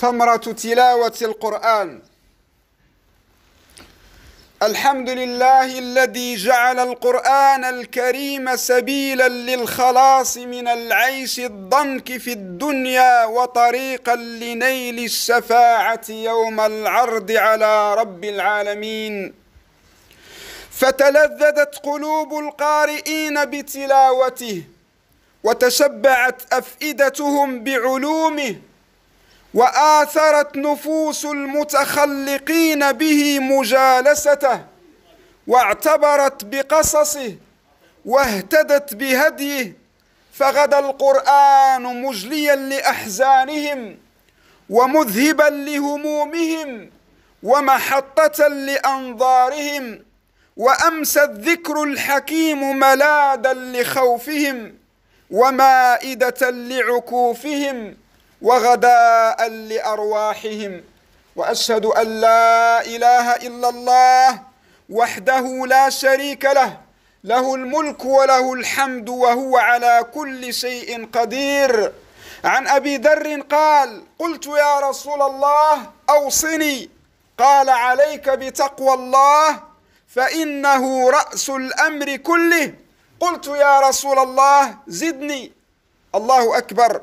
ثمرة تلاوة القرآن الحمد لله الذي جعل القرآن الكريم سبيلا للخلاص من العيش الضنك في الدنيا وطريقا لنيل الشفاعة يوم العرض على رب العالمين فتلذذت قلوب القارئين بتلاوته وتشبعت أفئدتهم بعلومه واثرت نفوس المتخلقين به مجالسته واعتبرت بقصصه واهتدت بهديه فغدا القران مجليا لاحزانهم ومذهبا لهمومهم ومحطه لانظارهم وامسى الذكر الحكيم ملادا لخوفهم ومائده لعكوفهم وغداء لأرواحهم وأشهد أن لا إله إلا الله وحده لا شريك له له الملك وله الحمد وهو على كل شيء قدير عن أبي ذر قال قلت يا رسول الله أوصني قال عليك بتقوى الله فإنه رأس الأمر كله قلت يا رسول الله زدني الله أكبر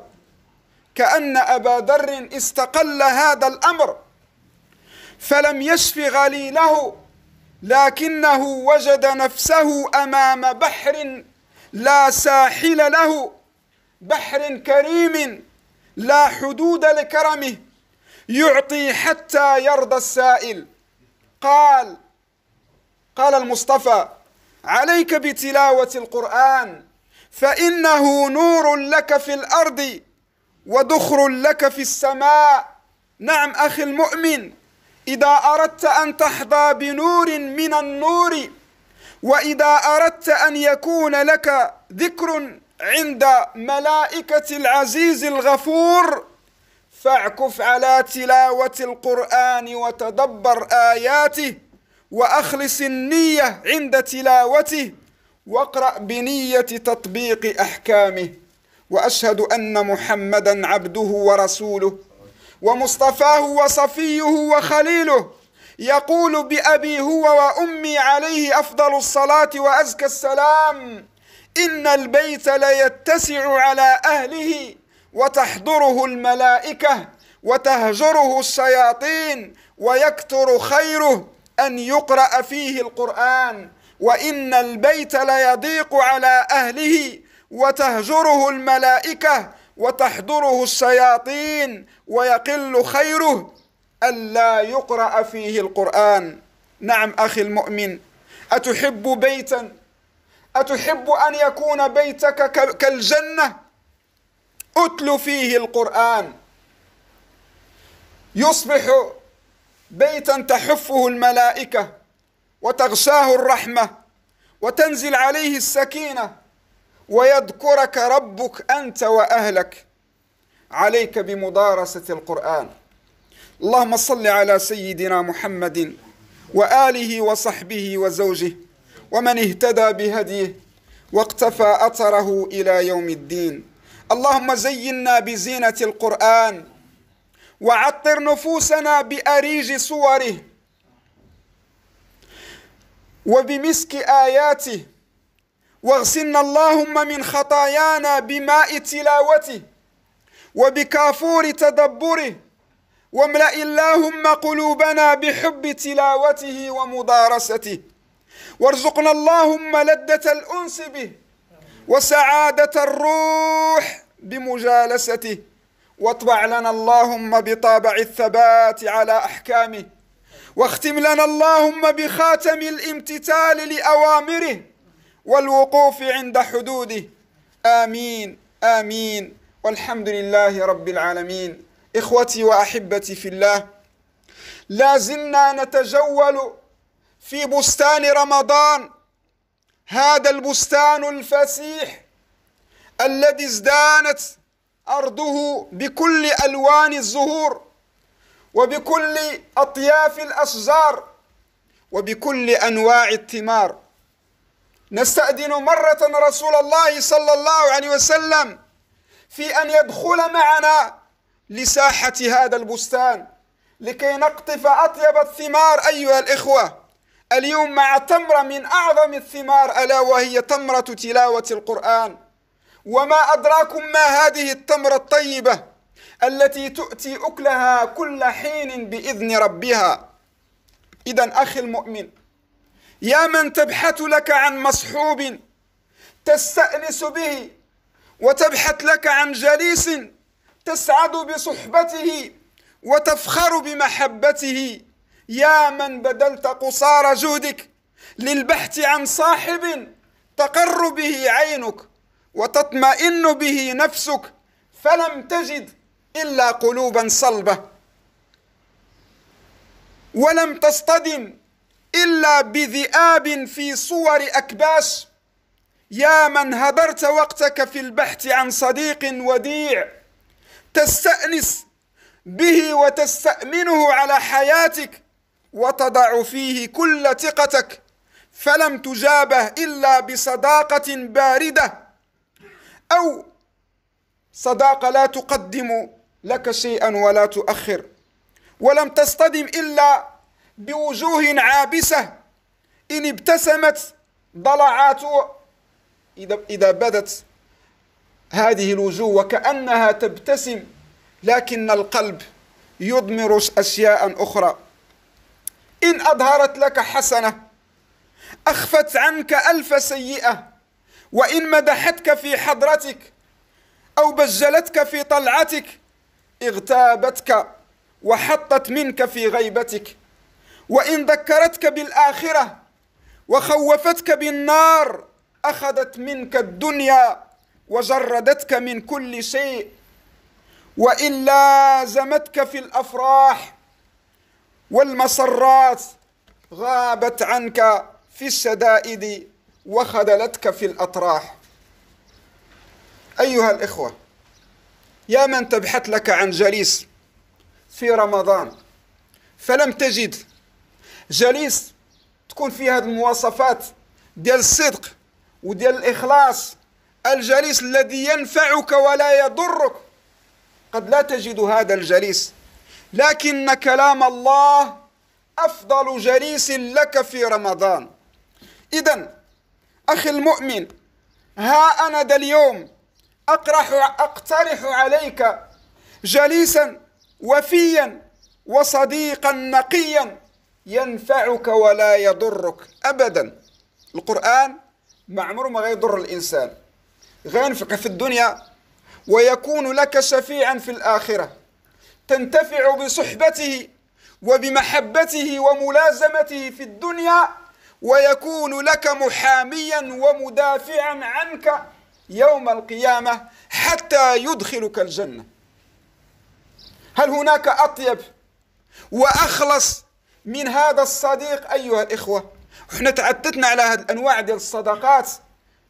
كأن أبا ذر استقل هذا الأمر فلم يشف غليله لكنه وجد نفسه أمام بحر لا ساحل له بحر كريم لا حدود لكرمه يعطي حتى يرضى السائل قال قال المصطفى عليك بتلاوة القرآن فإنه نور لك في الأرض وذخر لك في السماء نعم أخي المؤمن إذا أردت أن تحظى بنور من النور وإذا أردت أن يكون لك ذكر عند ملائكة العزيز الغفور فاعكف على تلاوة القرآن وتدبر آياته وأخلص النية عند تلاوته واقرأ بنية تطبيق أحكامه واشهد ان محمدا عبده ورسوله ومصطفاه وصفيه وخليله يقول بابي هو وامي عليه افضل الصلاه وازكى السلام ان البيت ليتسع على اهله وتحضره الملائكه وتهجره الشياطين ويكثر خيره ان يقرا فيه القران وان البيت ليضيق على اهله وتهجره الملائكة وتحضره الشياطين ويقل خيره ألا يقرأ فيه القرآن نعم أخي المؤمن أتحب بيتا أتحب أن يكون بيتك كالجنة أتل فيه القرآن يصبح بيتا تحفه الملائكة وتغشاه الرحمة وتنزل عليه السكينة ويذكرك ربك أنت وأهلك عليك بمدارسة القرآن اللهم صل على سيدنا محمد وآله وصحبه وزوجه ومن اهتدى بهديه واقتفى أثره إلى يوم الدين اللهم زينا بزينة القرآن وعطر نفوسنا بأريج صوره وبمسك آياته واغسلنا اللهم من خطايانا بماء تلاوته وبكافور تدبره واملأ اللهم قلوبنا بحب تلاوته ومدارسته وارزقنا اللهم لذة الأنس به وسعادة الروح بمجالسته واطبع لنا اللهم بطابع الثبات على أحكامه واختم لنا اللهم بخاتم الامتثال لأوامره والوقوف عند حدوده آمين آمين والحمد لله رب العالمين إخوتي وأحبتي في الله لا زلنا نتجول في بستان رمضان هذا البستان الفسيح الذي ازدانت أرضه بكل ألوان الزهور وبكل أطياف الأشجار وبكل أنواع الثمار نستأذن مرة رسول الله صلى الله عليه وسلم في أن يدخل معنا لساحة هذا البستان لكي نقطف أطيب الثمار أيها الإخوة اليوم مع تمرة من أعظم الثمار ألا وهي تمرة تلاوة القرآن وما أدراكم ما هذه التمرة الطيبة التي تؤتي أكلها كل حين بإذن ربها إذا أخي المؤمن يا من تبحث لك عن مصحوب تستأنس به وتبحث لك عن جليس تسعد بصحبته وتفخر بمحبته يا من بذلت قصارى جهدك للبحث عن صاحب تقر به عينك وتطمئن به نفسك فلم تجد الا قلوبا صلبه ولم تصطدم إلا بذئاب في صور أكباس يا من هدرت وقتك في البحث عن صديق وديع تستأنس به وتستأمنه على حياتك وتضع فيه كل ثقتك فلم تجابه إلا بصداقة باردة أو صداقة لا تقدم لك شيئا ولا تؤخر ولم تصطدم إلا بوجوه عابسة إن ابتسمت ضلعات إذا إذا بدت هذه الوجوه وكأنها تبتسم لكن القلب يضمر أشياء أخرى إن أظهرت لك حسنة أخفت عنك ألف سيئة وإن مدحتك في حضرتك أو بجلتك في طلعتك اغتابتك وحطت منك في غيبتك وإن ذكرتك بالآخرة وخوفتك بالنار أخذت منك الدنيا وجردتك من كل شيء وإن لازمتك في الأفراح والمسرات غابت عنك في الشدائد وخذلتك في الأطراح أيها الإخوة يا من تبحث لك عن جليس في رمضان فلم تجد جليس تكون فيه هذه المواصفات ديال الصدق وديال الإخلاص الجليس الذي ينفعك ولا يضرك قد لا تجد هذا الجليس لكن كلام الله أفضل جليس لك في رمضان إذا أخي المؤمن ها أنا ذا اليوم أقرح أقترح عليك جليسا وفيا وصديقا نقيا ينفعك ولا يضرك أبدا القرآن ما عمره ما غيضر الإنسان غينفعك في الدنيا ويكون لك شفيعا في الآخرة تنتفع بصحبته وبمحبته وملازمته في الدنيا ويكون لك محاميا ومدافعا عنك يوم القيامة حتى يدخلك الجنة هل هناك أطيب وأخلص من هذا الصديق أيها الإخوة احنا تعتدنا على هذه الأنواع ديال الصداقات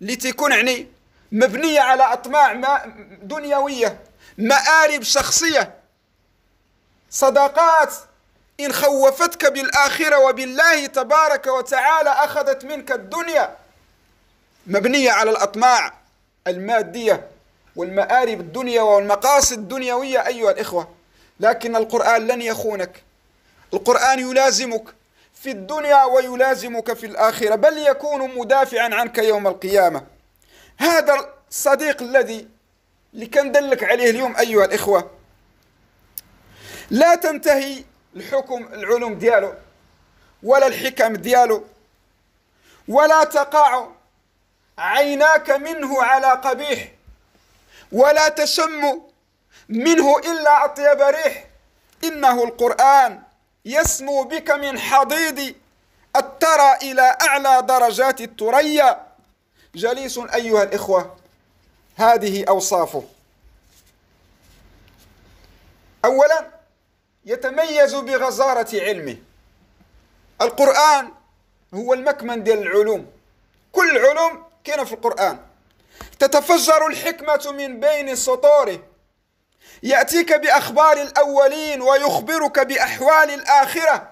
اللي تيكون يعني مبنية على أطماع ما دنيوية مآرب شخصية صداقات إن خوفتك بالآخرة وبالله تبارك وتعالى أخذت منك الدنيا مبنية على الأطماع المادية والمآرب الدنيا والمقاصد الدنيوية أيها الإخوة لكن القرآن لن يخونك القرآن يلازمك في الدنيا ويلازمك في الآخرة بل يكون مدافعا عنك يوم القيامة هذا الصديق الذي اللي كندلك عليه اليوم أيها الإخوة لا تنتهي الحكم العلوم ديالو ولا الحكم ديالو ولا تقع عيناك منه على قبيح ولا تشم منه إلا أطيب ريح إنه القرآن يسمو بك من حضيض الترى إلى أعلى درجات الثريا جليس أيها الإخوة هذه أوصافه أولا يتميز بغزارة علمه القرآن هو المكمن ديال العلوم كل العلوم كاينة في القرآن تتفجر الحكمة من بين سطوره ياتيك باخبار الاولين ويخبرك باحوال الاخره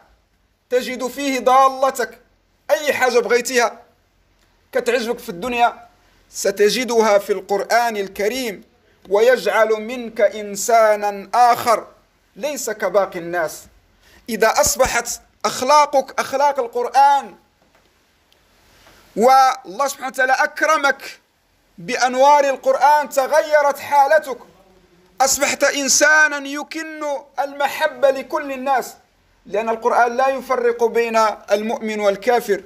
تجد فيه ضالتك اي حاجه بغيتها كتعجبك في الدنيا ستجدها في القران الكريم ويجعل منك انسانا اخر ليس كباقي الناس اذا اصبحت اخلاقك اخلاق القران والله سبحانه وتعالى اكرمك بانوار القران تغيرت حالتك أصبحت إنسانا يكن المحبة لكل الناس لأن القرآن لا يفرق بين المؤمن والكافر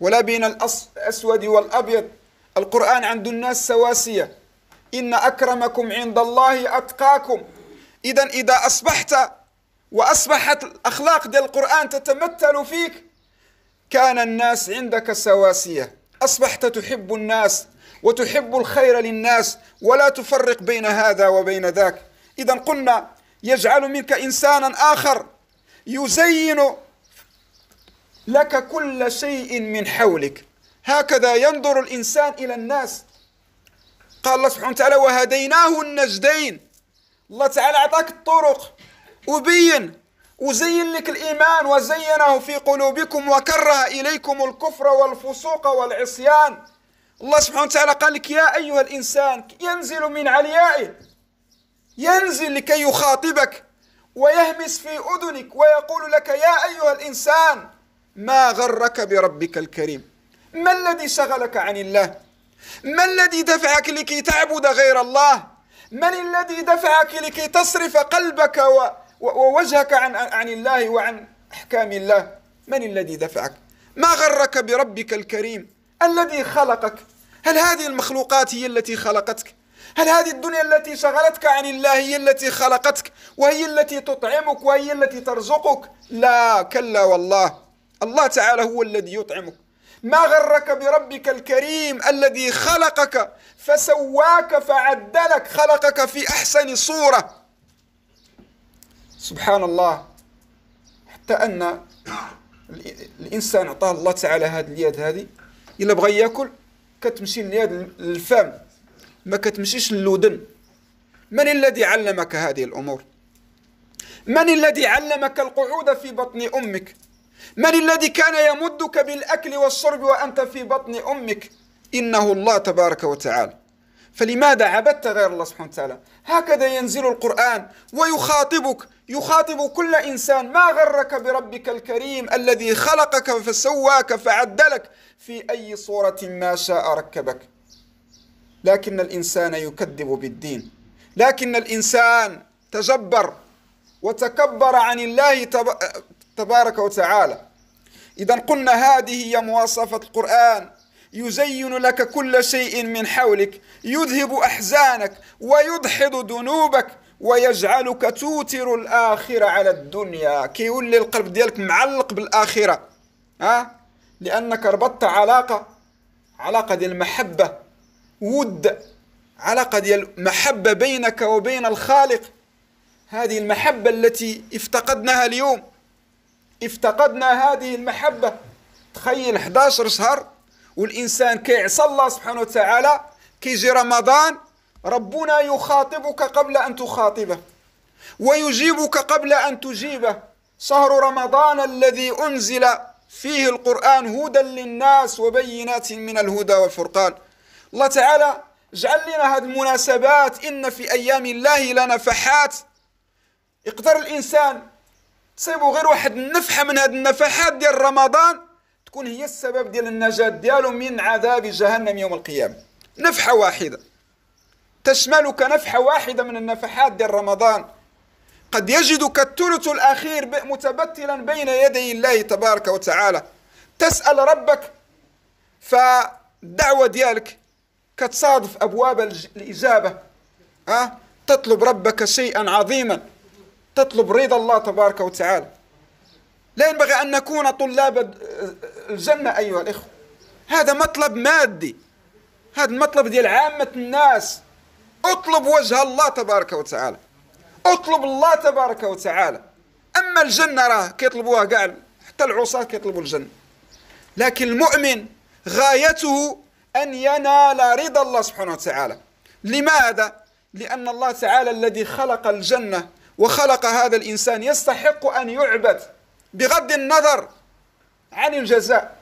ولا بين الأسود والأبيض القرآن عند الناس سواسية إن أكرمكم عند الله أتقاكم إذا إذا أصبحت وأصبحت الأخلاق ديال القرآن تتمثل فيك كان الناس عندك سواسية أصبحت تحب الناس وتحب الخير للناس ولا تفرق بين هذا وبين ذاك إذا قلنا يجعل منك إنسانا آخر يزين لك كل شيء من حولك هكذا ينظر الإنسان إلى الناس قال الله سبحانه وتعالى وهديناه النجدين الله تعالى أعطاك الطرق وبين وزين لك الإيمان وزينه في قلوبكم وكره إليكم الكفر والفسوق والعصيان الله سبحانه وتعالى قال لك يا أيها الإنسان ينزل من عليائه ينزل لكي يخاطبك ويهمس في أذنك ويقول لك يا أيها الإنسان ما غرك بربك الكريم ما الذي شغلك عن الله ما الذي دفعك لكي تعبد غير الله من الذي دفعك لكي تصرف قلبك ووجهك عن عن الله وعن احكام الله من الذي دفعك ما غرك بربك الكريم الذي خلقك هل هذه المخلوقات هي التي خلقتك هل هذه الدنيا التي شغلتك عن الله هي التي خلقتك وهي التي تطعمك وهي التي ترزقك لا كلا والله الله تعالى هو الذي يطعمك ما غرك بربك الكريم الذي خلقك فسواك فعدلك خلقك في احسن صوره سبحان الله حتى ان الانسان اعطاه الله تعالى هذه اليد هذه الا بغى ياكل كتمشي ليد الفم ما كتمشيش للودن من الذي علمك هذه الامور من الذي علمك القعود في بطن امك من الذي كان يمدك بالاكل والشرب وانت في بطن امك انه الله تبارك وتعالى فلماذا عبدت غير الله سبحانه وتعالى هكذا ينزل القرآن ويخاطبك يخاطب كل إنسان ما غرك بربك الكريم الذي خلقك فسواك فعدلك في أي صورة ما شاء ركبك لكن الإنسان يكذب بالدين لكن الإنسان تجبر وتكبر عن الله تبارك وتعالى إذا قلنا هذه هي مواصفة القرآن يزين لك كل شيء من حولك يذهب احزانك ويدحض ذنوبك ويجعلك توتر الاخره على الدنيا كيولي القلب ديالك معلق بالاخره ها لانك ربطت علاقه علاقه ديال المحبه ود علاقه ديال محبه بينك وبين الخالق هذه المحبه التي افتقدناها اليوم افتقدنا هذه المحبه تخيل 11 شهر والانسان كيعصى الله سبحانه وتعالى كيجي رمضان ربنا يخاطبك قبل ان تخاطبه ويجيبك قبل ان تجيبه شهر رمضان الذي انزل فيه القران هدى للناس وبينات من الهدى والفرقان الله تعالى اجعل لنا هذه المناسبات ان في ايام الله لنفحات يقدر الانسان تصيبو غير واحد النفحه من هذه النفحات ديال رمضان تكون هي السبب ديال النجاة ديالو من عذاب جهنم يوم القيامة نفحة واحدة تشملك نفحة واحدة من النفحات ديال رمضان قد يجدك الثلث الأخير متبتلا بين يدي الله تبارك وتعالى تسأل ربك فالدعوة ديالك كتصادف أبواب الإجابة أه؟ تطلب ربك شيئا عظيما تطلب رضا الله تبارك وتعالى لا ينبغي أن نكون طلاب الجنة أيها الإخوة هذا مطلب مادي هذا المطلب ديال عامة الناس اطلب وجه الله تبارك وتعالى اطلب الله تبارك وتعالى أما الجنة راه كيطلبوها كاع حتى العصاة كيطلبوا الجنة لكن المؤمن غايته أن ينال رضا الله سبحانه وتعالى لماذا؟ لأن الله تعالى الذي خلق الجنة وخلق هذا الإنسان يستحق أن يعبد بغض النظر عن الجزاء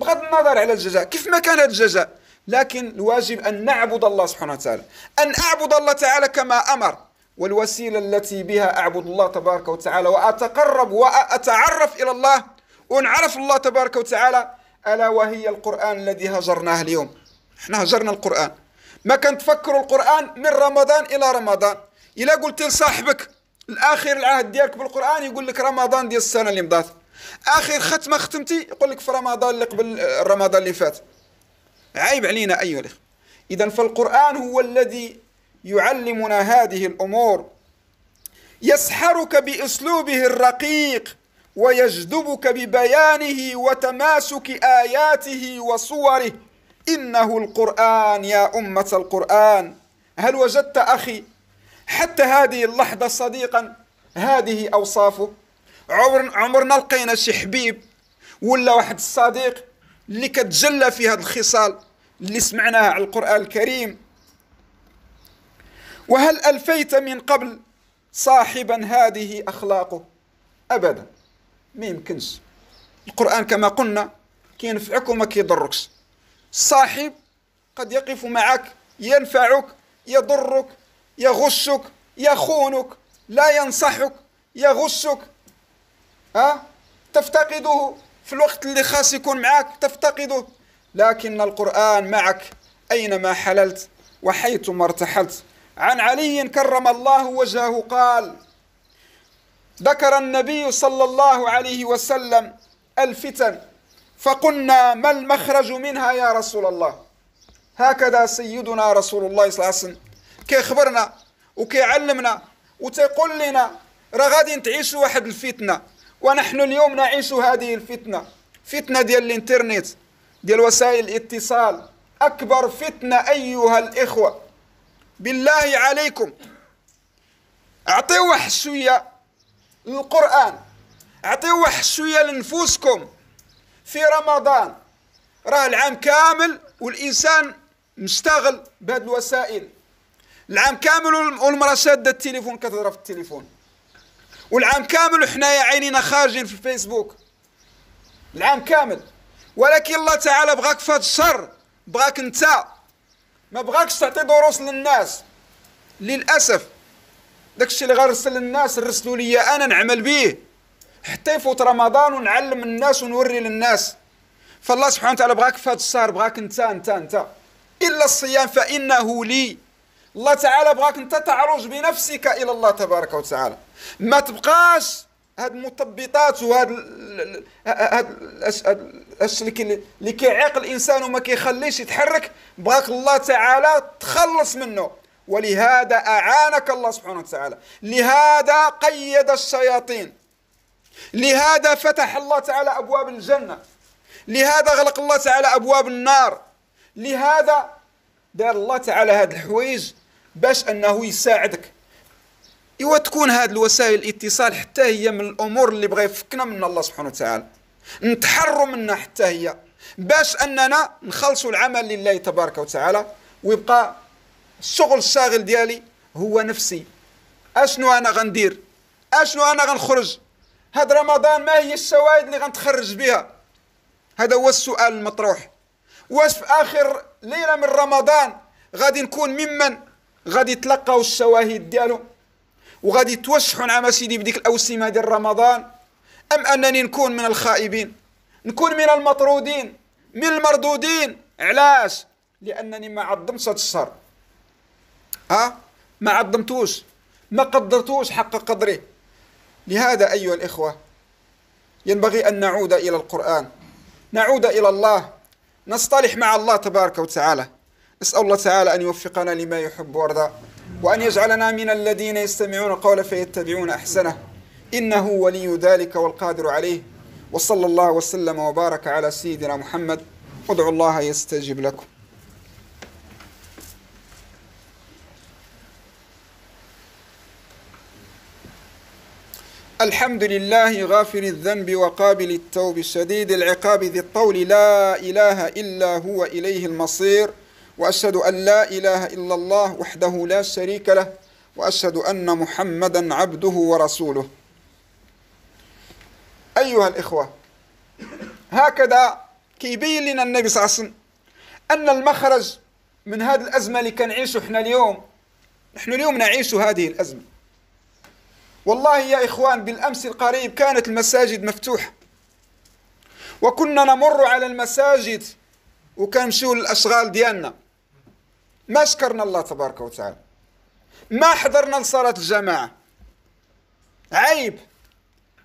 بغض النظر على الجزاء كيف ما كان هذا الجزاء لكن الواجب أن نعبد الله سبحانه وتعالى أن أعبد الله تعالى كما أمر والوسيلة التي بها أعبد الله تبارك وتعالى وأتقرب وأتعرف إلى الله ونعرف الله تبارك وتعالى ألا وهي القرآن الذي هجرناه اليوم احنا هجرنا القرآن ما كنتفكروا القرآن من رمضان إلى رمضان إلا قلت لصاحبك الاخر العهد ديالك بالقران يقول لك رمضان ديال السنه اللي مضات اخر ختمه ختمتي يقول لك في رمضان اللي قبل رمضان اللي فات عيب علينا ايها الاخوه اذا فالقران هو الذي يعلمنا هذه الامور يسحرك باسلوبه الرقيق ويجذبك ببيانه وتماسك اياته وصوره انه القران يا امه القران هل وجدت اخي حتى هذه اللحظة صديقا هذه أوصافه عمر عمرنا لقينا شي حبيب ولا واحد الصديق اللي كتجلى في هذه الخصال اللي سمعناها على القرآن الكريم وهل ألفيت من قبل صاحبا هذه أخلاقه أبدا ما يمكنش القرآن كما قلنا كينفعك وما كيضركش الصاحب قد يقف معك ينفعك يضرك يغشك يخونك لا ينصحك يغشك أه؟ تفتقده في الوقت اللي خاص يكون معك تفتقده لكن القرآن معك أينما حللت وحيثما ارتحلت عن علي كرم الله وجهه قال ذكر النبي صلى الله عليه وسلم الفتن فقلنا ما المخرج منها يا رسول الله هكذا سيدنا رسول الله صلى الله عليه وسلم كيخبرنا وكيعلمنا وتيقول لنا راه غادي نتعيشوا واحد الفتنه ونحن اليوم نعيش هذه الفتنه فتنه ديال الانترنت ديال وسائل الاتصال اكبر فتنه ايها الاخوه بالله عليكم اعطيو واحد شويه للقران اعطيو واحد شويه لنفوسكم في رمضان راه العام كامل والانسان مشتغل بهذه الوسائل العام كامل والمرأة شادة التليفون كتضرب في التليفون والعام كامل وحنايا عينينا خارجين في الفيسبوك العام كامل ولكن الله تعالى بغاك في هذا الشر بغاك انت ما بغاكش تعطي دروس للناس للاسف داك الشيء اللي غنرسل للناس رسلوا لي انا نعمل به حتى يفوت رمضان ونعلم الناس ونوري للناس فالله سبحانه وتعالى بغاك في هذا الشهر بغاك انت انت انت الا الصيام فانه لي الله تعالى بغاك انت تعرج بنفسك الى الله تبارك وتعالى ما تبقاش هاد المثبطات وهاد هاد الاش اللي كيعيق الانسان وما كيخليش يتحرك بغاك الله تعالى تخلص منه ولهذا اعانك الله سبحانه وتعالى لهذا قيد الشياطين لهذا فتح الله تعالى ابواب الجنه لهذا غلق الله تعالى ابواب النار لهذا دار الله تعالى هاد الحويج باش انه يساعدك ايوا تكون هذه الوسائل الاتصال حتى هي من الامور اللي بغى يفكنا من الله سبحانه وتعالى نتحروا منها حتى هي باش اننا نخلصوا العمل لله تبارك وتعالى ويبقى الشغل الشاغل ديالي هو نفسي اشنو انا غندير اشنو انا غنخرج هذا رمضان ما هي الشوائد اللي غنتخرج بها هذا هو السؤال المطروح واش في اخر ليله من رمضان غادي نكون ممن غادي يتلقاو الشواهد ديالهم وغادي توشحوا نعم سيدي بديك الاوسمه ديال رمضان ام انني نكون من الخائبين نكون من المطرودين من المردودين علاش لانني ما عظمتش هذا الشهر ها ما عظمتوش ما قدرتوش حق قدره لهذا ايها الاخوه ينبغي ان نعود الى القران نعود الى الله نصطلح مع الله تبارك وتعالى اسال الله تعالى أن يوفقنا لما يحب ويرضى وأن يجعلنا من الذين يستمعون القول فيتبعون أحسنه إنه ولي ذلك والقادر عليه وصلى الله وسلم وبارك على سيدنا محمد ادعوا الله يستجب لكم الحمد لله غافر الذنب وقابل التوب شديد العقاب ذي الطول لا إله إلا هو إليه المصير وأشهد أن لا إله إلا الله وحده لا شريك له وأشهد أن محمدا عبده ورسوله أيها الإخوة هكذا كيبين لنا النبي صلى الله عليه وسلم أن المخرج من هذه الأزمة اللي كنعيشو احنا اليوم نحن اليوم نعيش هذه الأزمة والله يا إخوان بالأمس القريب كانت المساجد مفتوحة وكنا نمر على المساجد وكنمشيو للأشغال ديالنا ما شكرنا الله تبارك وتعالى ما حضرنا لصلاة الجماعة عيب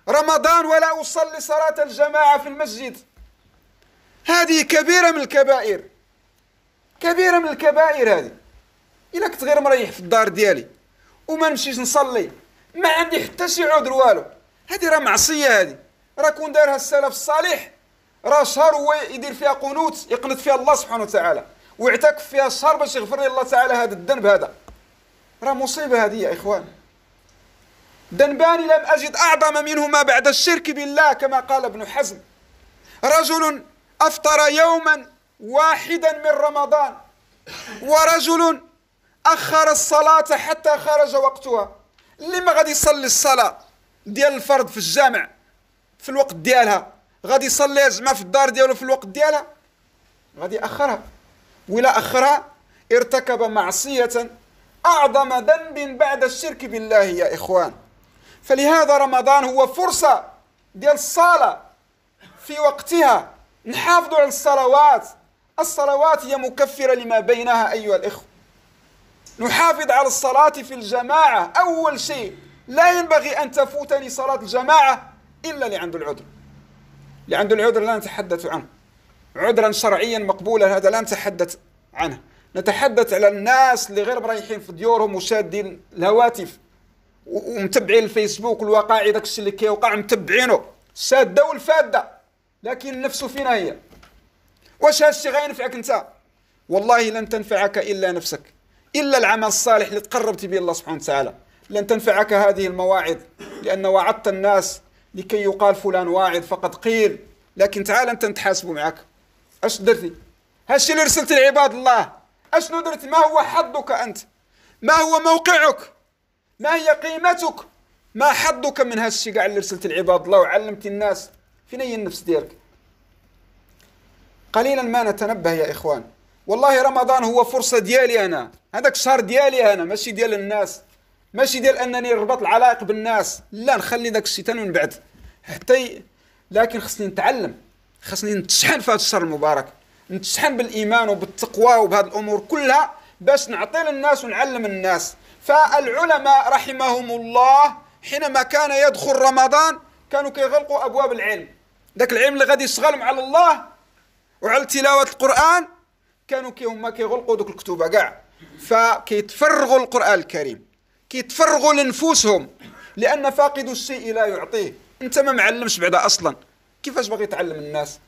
رمضان ولا أصلي صلاة الجماعة في المسجد هذه كبيرة من الكبائر كبيرة من الكبائر هذه إلا كنت غير مريح في الدار ديالي وما نمشيش نصلي ما عندي حتى شي عذر والو هذه راه معصية هذه راه كون دارها السلف الصالح راه شهر هو يدير فيها قنوت يقنط فيها الله سبحانه وتعالى ويعتكف فيها شهر باش يغفر لي الله تعالى هذا الذنب هذا راه مصيبه هذه يا اخوان ذنبان لم اجد اعظم منهما بعد الشرك بالله كما قال ابن حزم رجل افطر يوما واحدا من رمضان ورجل اخر الصلاه حتى خرج وقتها اللي ما غادي يصلي الصلاه ديال الفرض في الجامع في الوقت ديالها غادي يصلي الجمعه في الدار ديالو في الوقت ديالها غادي ياخرها ولا آخرها ارتكب معصية أعظم ذنب بعد الشرك بالله يا إخوان فلهذا رمضان هو فرصة ديال الصلاة في وقتها نحافظ على الصلوات الصلوات هي مكفرة لما بينها أيها الإخوة نحافظ على الصلاة في الجماعة أول شيء لا ينبغي أن تفوتني صلاة الجماعة إلا لعند العذر لعند العذر لا نتحدث عنه عذرا شرعيا مقبولا هذا لا نتحدث عنه نتحدث على الناس اللي غير مريحين في ديورهم وشادين الهواتف ومتبعين الفيسبوك والواقع داك الشيء اللي كيوقع متبعينه شاده والفاده لكن النفس فينا هي واش هادشي غينفعك انت والله لن تنفعك الا نفسك الا العمل الصالح اللي تقربت به الله سبحانه وتعالى لن تنفعك هذه المواعظ لان وعدت الناس لكي يقال فلان واعظ فقد قيل لكن تعال انت نتحاسبوا معك اش درتي هادشي اللي رسلتي لعباد الله اشنو درتي ما هو حظك انت ما هو موقعك ما هي قيمتك ما حظك من هادشي كاع اللي رسلت لعباد الله وعلمتي الناس فين هي النفس ديالك قليلا ما نتنبه يا اخوان والله رمضان هو فرصه ديالي انا هذاك الشهر ديالي انا ماشي ديال الناس ماشي ديال انني نربط العلائق بالناس لا نخلي داك الشيء من بعد حتى لكن خصني نتعلم خاصني نتشحن في هذا الشهر المبارك نتشحن بالايمان وبالتقوى وبهذه الامور كلها باش نعطي للناس ونعلم الناس فالعلماء رحمهم الله حينما كان يدخل رمضان كانوا كيغلقوا ابواب العلم ذاك العلم اللي غادي يشغلهم على الله وعلى تلاوه القران كانوا كي هما كيغلقوا دوك الكتب كاع فكيتفرغوا القران الكريم كيتفرغوا لنفوسهم لان فاقد الشيء لا يعطيه انت ما معلمش بعدا اصلا كيفاش باغي تعلم الناس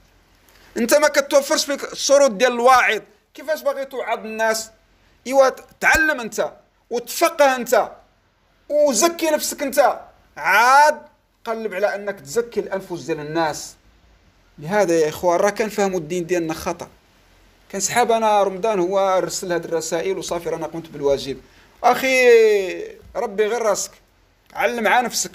انت ما كتوفرش فيك الشروط ديال الواعظ كيفاش باغي توعظ الناس ايوا تعلم انت وتفقه انت وزكي نفسك انت عاد قلب على انك تزكي الانفس ديال الناس لهذا يا اخوان راه كنفهموا الدين ديالنا خطا كان انا رمضان هو رسل هذه الرسائل وصافي رانا قمت بالواجب اخي ربي غير راسك علم مع نفسك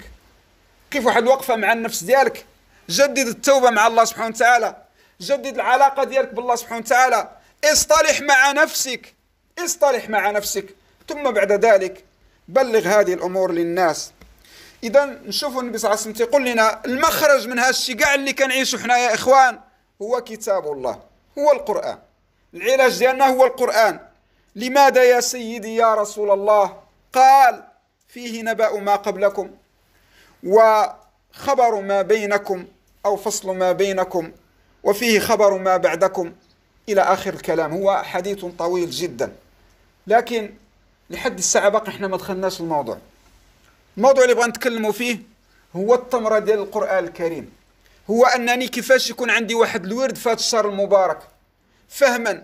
كيف واحد الوقفه مع النفس ديالك جدد التوبة مع الله سبحانه وتعالى جدد العلاقة ديالك بالله سبحانه وتعالى اصطلح مع نفسك اصطلح مع نفسك ثم بعد ذلك بلغ هذه الأمور للناس إذا نشوف النبي صلى الله عليه وسلم تيقول لنا المخرج من هذا الشيء كاع اللي كنعيشوا حنا يا إخوان هو كتاب الله هو القرآن العلاج ديالنا هو القرآن لماذا يا سيدي يا رسول الله قال فيه نبأ ما قبلكم و خبر ما بينكم أو فصل ما بينكم وفيه خبر ما بعدكم إلى آخر الكلام هو حديث طويل جدا لكن لحد الساعة باقي احنا ما دخلناش الموضوع الموضوع اللي بغا نتكلموا فيه هو التمرة ديال القرآن الكريم هو أنني كيفاش يكون عندي واحد الورد في هذا الشهر المبارك فهما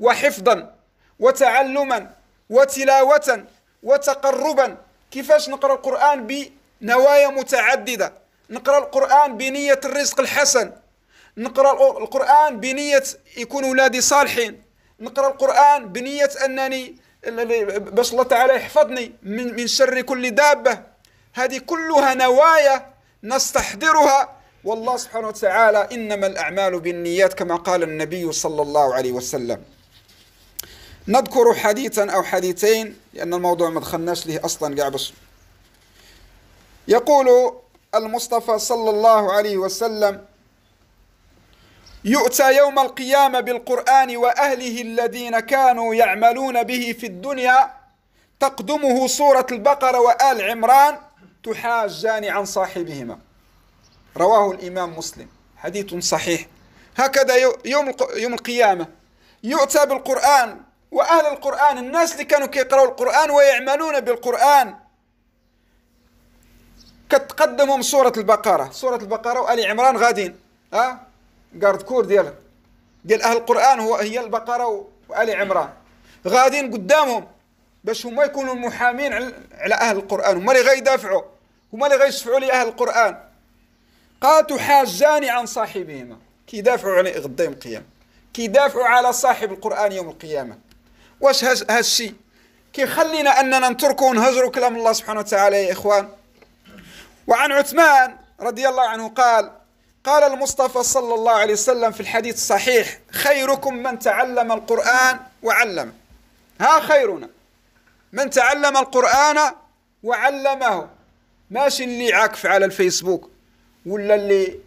وحفظا وتعلما وتلاوة وتقربا كيفاش نقرأ القرآن بنوايا متعددة نقرا القران بنيه الرزق الحسن نقرا القران بنيه يكون ولادي صالحين نقرا القران بنيه انني باش الله تعالى يحفظني من من شر كل دابه هذه كلها نوايا نستحضرها والله سبحانه وتعالى انما الاعمال بالنيات كما قال النبي صلى الله عليه وسلم نذكر حديثا او حديثين لان الموضوع ما دخلناش ليه اصلا قاع يقول المصطفى صلى الله عليه وسلم يؤتى يوم القيامة بالقرآن وأهله الذين كانوا يعملون به في الدنيا تقدمه سورة البقرة وآل عمران تحاجان عن صاحبهما رواه الإمام مسلم حديث صحيح هكذا يوم يوم القيامة يؤتى بالقرآن وأهل القرآن الناس اللي كانوا كيقرأوا القرآن ويعملون بالقرآن كتقدمهم سورة البقرة سورة البقرة وآل عمران غادين ها قارد كور ديال ديال أهل القرآن هو هي البقرة وآل عمران غادين قدامهم باش هما يكونوا محامين على على أهل القرآن هما اللي غيدافعوا هما اللي غيشفعوا لأهل القرآن قاتوا حاجان عن صاحبهما كيدافعوا عليه غدا يوم القيامة كيدافعوا على صاحب القرآن يوم القيامة واش هالشيء كيخلينا أننا نتركوا ونهجروا كلام الله سبحانه وتعالى يا إخوان وعن عثمان رضي الله عنه قال قال المصطفى صلى الله عليه وسلم في الحديث الصحيح خيركم من تعلم القرآن وعلم ها خيرنا من تعلم القرآن وعلمه ماشي اللي عاكف على الفيسبوك ولا اللي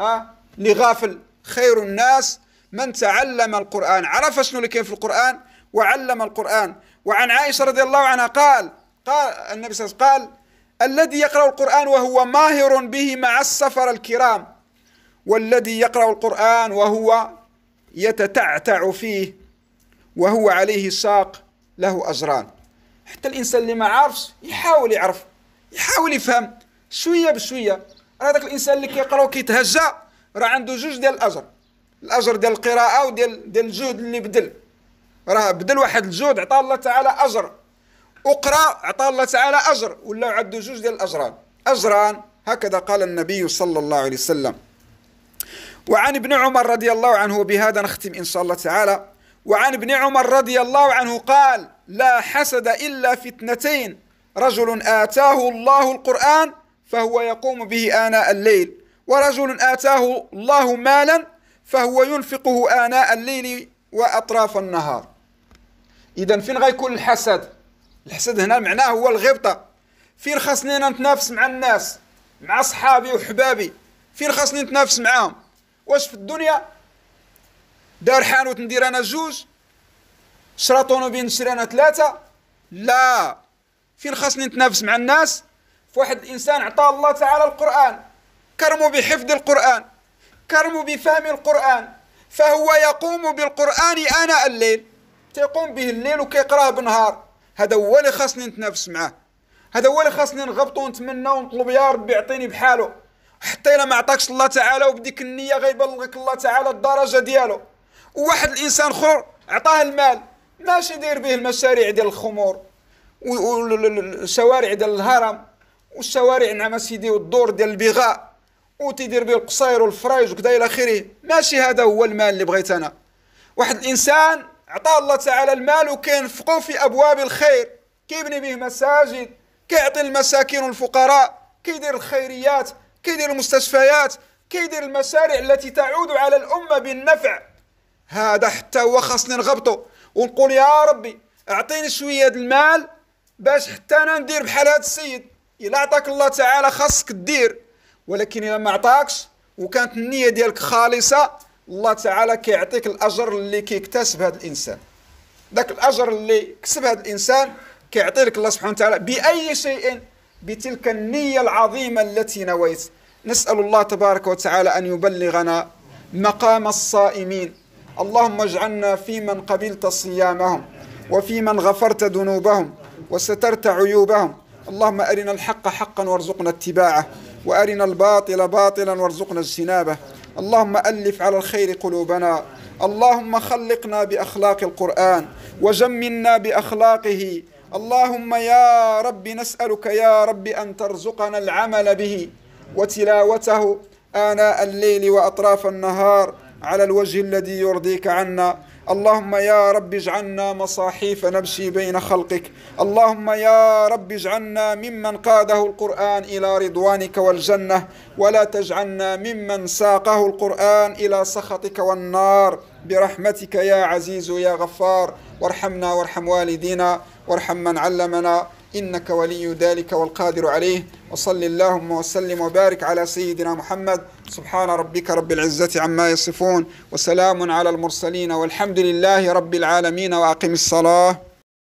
ها اللي غافل خير الناس من تعلم القرآن عرف شنو اللي كاين في القرآن وعلم القرآن وعن عائشة رضي الله عنها قال قال النبي صلى الله عليه وسلم قال الذي يقرأ القرآن وهو ماهر به مع السفر الكرام والذي يقرأ القرآن وهو يتتعتع فيه وهو عليه ساق له أجران حتى الإنسان اللي ما عارفش يحاول يعرف يحاول يفهم شوية بشوية راه داك الإنسان اللي كيقرا وكيتهجى راه عنده جوج ديال الأجر الأجر ديال القراءة وديال ديال الجهد اللي بدل راه بدل واحد الجهد عطاه الله تعالى أجر أقرأ أعطى الله تعالى أجر ولا عنده جوج ديال الأجران أجران هكذا قال النبي صلى الله عليه وسلم وعن ابن عمر رضي الله عنه وبهذا نختم إن شاء الله تعالى وعن ابن عمر رضي الله عنه قال لا حسد إلا في اثنتين رجل آتاه الله القرآن فهو يقوم به آناء الليل ورجل آتاه الله مالا فهو ينفقه آناء الليل وأطراف النهار إذا فين غيكون الحسد الحسد هنا معناه هو الغبطة فين خاصني انا نتنافس مع الناس مع صحابي وحبابي فين خاصني نتنافس معاهم واش في الدنيا دار حانوت ندير انا جوج شرا طونوبيل نشري انا ثلاثة لا فين خاصني نتنافس مع الناس في واحد الانسان عطاه الله تعالى القران كرمه بحفظ القران كرمه بفهم القران فهو يقوم بالقران اناء الليل تيقوم به الليل وكيقراه بالنهار هذا هو اللي خاصني نتنافس معاه هذا هو اللي خاصني نغبطو ونتمنى ونطلب يا ربي يعطيني بحاله حتى الا ما عطاكش الله تعالى وبديك النيه غيبلغك الله تعالى الدرجه ديالو وواحد الانسان اخر عطاه المال ماشي داير به المشاريع ديال الخمور والشوارع ديال الهرم والشوارع نعم سيدي والدور ديال البغاء وتيدير به القصير والفرايج وكذا الى اخره ماشي هذا هو المال اللي بغيت انا واحد الانسان عطاه الله تعالى المال وكينفقوه في أبواب الخير كيبني به مساجد كيعطي المساكين والفقراء كيدير الخيريات كيدير المستشفيات كيدير المشاريع التي تعود على الأمة بالنفع هذا حتى هو خاصني نغبطو ونقول يا ربي أعطيني شوية المال باش حتى أنا ندير بحال هذا السيد إلا عطاك الله تعالى خاصك دير ولكن إلا ما عطاكش وكانت النية ديالك خالصة الله تعالى كيعطيك الأجر اللي كيكتسب هذا الإنسان ذاك الأجر اللي كسب هذا الإنسان كيعطي لك الله سبحانه وتعالى بأي شيء بتلك النية العظيمة التي نويت نسأل الله تبارك وتعالى أن يبلغنا مقام الصائمين اللهم اجعلنا في من قبلت صيامهم وفي من غفرت ذنوبهم وسترت عيوبهم اللهم أرنا الحق حقا وارزقنا اتباعه وأرنا الباطل باطلا وارزقنا اجتنابه اللهم ألف على الخير قلوبنا اللهم خلقنا بأخلاق القرآن وجملنا بأخلاقه اللهم يا رب نسألك يا رب أن ترزقنا العمل به وتلاوته آناء الليل وأطراف النهار على الوجه الذي يرضيك عنا اللهم يا رب اجعلنا مصاحيف نمشي بين خلقك اللهم يا رب اجعلنا ممن قاده القرآن إلى رضوانك والجنة ولا تجعلنا ممن ساقه القرآن إلى سخطك والنار برحمتك يا عزيز يا غفار وارحمنا وارحم والدينا وارحم من علمنا إنك ولي ذلك والقادر عليه وصل اللهم وسلم وبارك على سيدنا محمد سبحان ربك رب العزة عما يصفون وسلام على المرسلين والحمد لله رب العالمين وأقم الصلاة